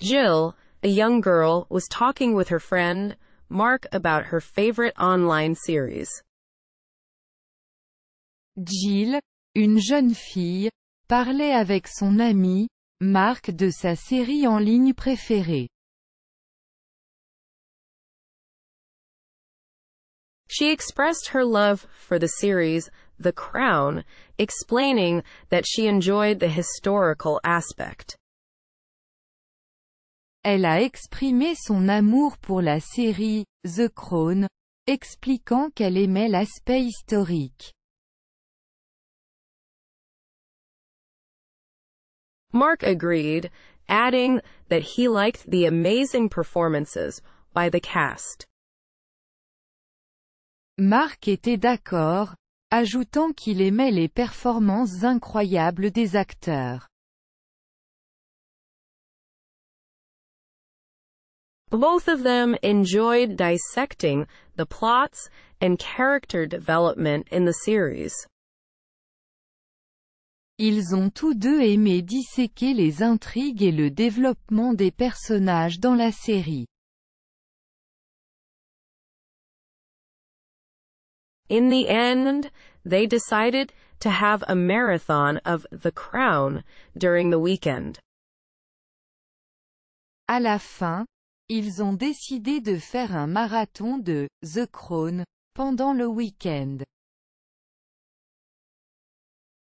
Jill, a young girl, was talking with her friend Mark about her favorite online series. Jill, une jeune fille, parlait avec son ami, Mark de sa série en ligne préférée. She expressed her love for the series The Crown, explaining that she enjoyed the historical aspect. Elle a exprimé son amour pour la série, The Crown, expliquant qu'elle aimait l'aspect historique. Mark agreed, adding that he liked the amazing performances by the cast. Mark était d'accord, ajoutant qu'il aimait les performances incroyables des acteurs. Both of them enjoyed dissecting the plots and character development in the series. Ils ont tous deux aimé disséquer les intrigues et le développement des personnages dans la série. In the end, they decided to have a marathon of The Crown during the weekend. À la fin, Ils ont décidé de faire un marathon de The Crown pendant le week-end.